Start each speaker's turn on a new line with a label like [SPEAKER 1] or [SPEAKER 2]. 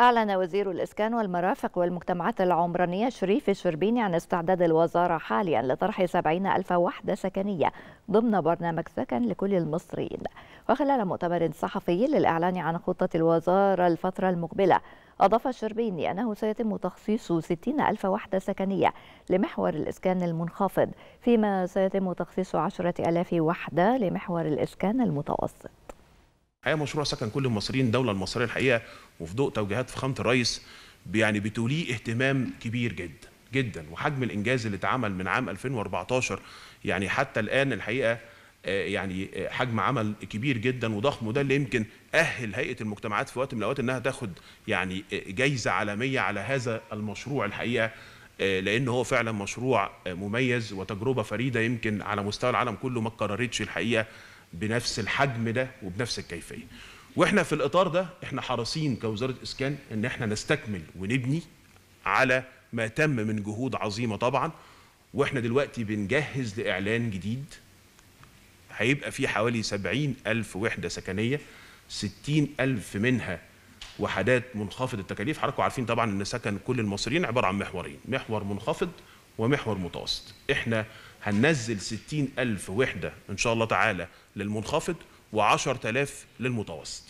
[SPEAKER 1] أعلن وزير الإسكان والمرافق والمجتمعات العمرانية شريف الشربيني عن استعداد الوزارة حاليا لطرح 70 ألف وحدة سكنية ضمن برنامج سكن لكل المصريين وخلال مؤتمر صحفي للإعلان عن خطة الوزارة الفترة المقبلة أضاف الشربيني أنه سيتم تخصيص 60 ألف وحدة سكنية لمحور الإسكان المنخفض فيما سيتم تخصيص 10 ألاف وحدة لمحور الإسكان المتوسط
[SPEAKER 2] الحقيقه مشروع سكن كل المصريين الدوله المصريه الحقيقه وفي ضوء توجيهات فخامه الرئيس يعني بتوليه اهتمام كبير جدا جدا وحجم الانجاز اللي اتعمل من عام 2014 يعني حتى الان الحقيقه آه، يعني آه، حجم عمل كبير جدا وضخم وده اللي يمكن اهل هيئه المجتمعات في وقت من الاوقات انها تاخد يعني آه، جايزه عالميه على هذا المشروع الحقيقه لان هو فعلا مشروع مميز وتجربه فريده يمكن على مستوى العالم كله ما اتكررتش الحقيقه بنفس الحجم ده وبنفس الكيفيه واحنا في الاطار ده احنا حريصين كوزاره اسكان ان احنا نستكمل ونبني على ما تم من جهود عظيمه طبعا واحنا دلوقتي بنجهز لاعلان جديد هيبقى فيه حوالي 70 ألف وحدة سكنية 60 ألف منها وحدات منخفض التكاليف حضراتكم عارفين طبعا ان سكن كل المصريين عباره عن محورين محور منخفض ومحور متوسط احنا هننزل ألف وحده ان شاء الله تعالى للمنخفض و10000 للمتوسط